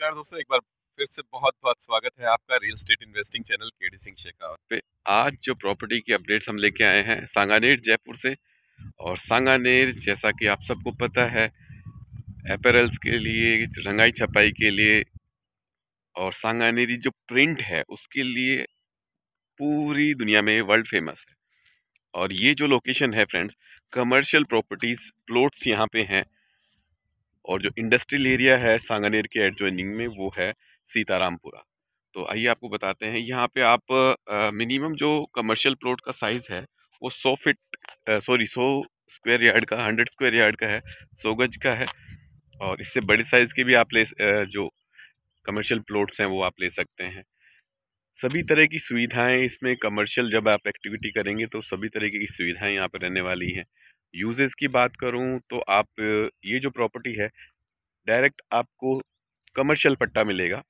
नमस्कार दोस्तों एक बार फिर से बहुत बहुत स्वागत है आपका real estate investing channel KD Singh Shekhawat पे आज जो प्रॉपर्टी की अपडेट्स हम लेके आए हैं सांगानेर जयपुर से और सांगानेर जैसा कि आप सबको पता है अपेरल्स के लिए रंगाई छपाई के लिए और सांगानेरी जो प्रिंट है उसके लिए पूरी दुनिया में वर्ल्ड फेमस है और ये जो लोकेशन है फ्रेंड्स कमर्शियल प्रॉपर्टीज़ प्लॉट्स यहाँ पे हैं और जो इंडस्ट्रियल एरिया है सांगानेर के एडजॉइनिंग में वो है सीतारामपुरा तो आइए आपको बताते हैं यहाँ पे आप मिनिमम जो कमर्शियल प्लॉट का साइज़ है वो सौ फिट सॉरी सौ स्क्वायर यार्ड का हंड्रेड स्क्वायर यार्ड का है सौ गज का है और इससे बड़े साइज़ के भी आप ले जो कमर्शियल प्लॉट्स हैं वो आप ले सकते हैं सभी तरह की सुविधाएं इसमें कमर्शियल जब आप एक्टिविटी करेंगे तो सभी तरह की सुविधाएं यहाँ पर रहने वाली हैं यूजेस की बात करूं तो आप ये जो प्रॉपर्टी है डायरेक्ट आपको कमर्शियल पट्टा मिलेगा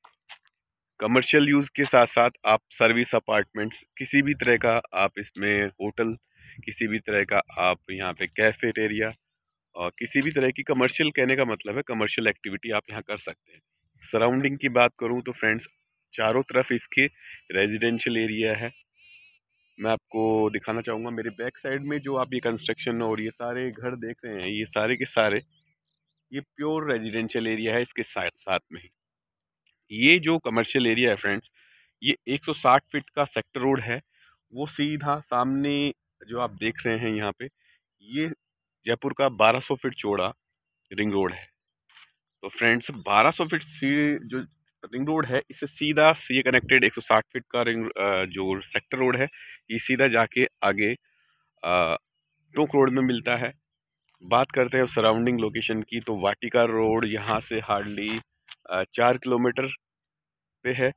कमर्शियल यूज़ के साथ साथ आप सर्विस अपार्टमेंट्स किसी भी तरह का आप इसमें होटल किसी भी तरह का आप यहाँ पे कैफेटेरिया और किसी भी तरह की कमर्शियल कहने का मतलब है कमर्शियल एक्टिविटी आप यहाँ कर सकते हैं सराउंडिंग की बात करूँ तो फ्रेंड्स चारों तरफ इसके रेजिडेंशियल एरिया है मैं आपको दिखाना चाहूँगा मेरे बैक साइड में जो आप ये कंस्ट्रक्शन और ये सारे घर देख रहे हैं ये सारे के सारे ये प्योर रेजिडेंशियल एरिया है इसके साथ साथ में ये जो कमर्शियल एरिया है फ्रेंड्स ये 160 फीट का सेक्टर रोड है वो सीधा सामने जो आप देख रहे हैं यहाँ पे ये जयपुर का 1200 फीट चौड़ा रिंग रोड है तो फ्रेंड्स 1200 फीट सी जो रिंग रोड है इससे सीधा सी कनेक्टेड 160 फीट का रिंग जो सेक्टर रोड है ये सीधा जाके आगे टोंक रोड में मिलता है बात करते हैं सराउंडिंग लोकेशन की तो वाटिका रोड यहाँ से हार्डली चार किलोमीटर पे है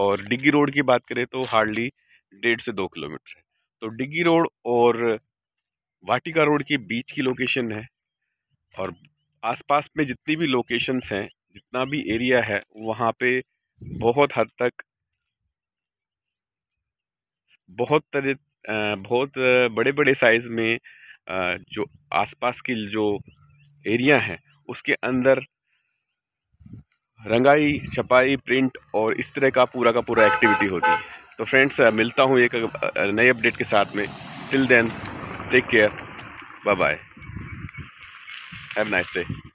और डिग्गी रोड की बात करें तो हार्डली डेढ़ से दो किलोमीटर है तो डिग्गी रोड और वाटिका रोड के बीच की लोकेशन है और आसपास में जितनी भी लोकेशंस हैं जितना भी एरिया है वहाँ पे बहुत हद तक बहुत तरह बहुत बड़े बड़े साइज़ में जो आसपास की जो एरिया है उसके अंदर रंगाई छपाई प्रिंट और इस तरह का पूरा का पूरा एक्टिविटी होती है तो फ्रेंड्स मिलता हूँ एक नए अपडेट के साथ में till then take care bye bye have nice day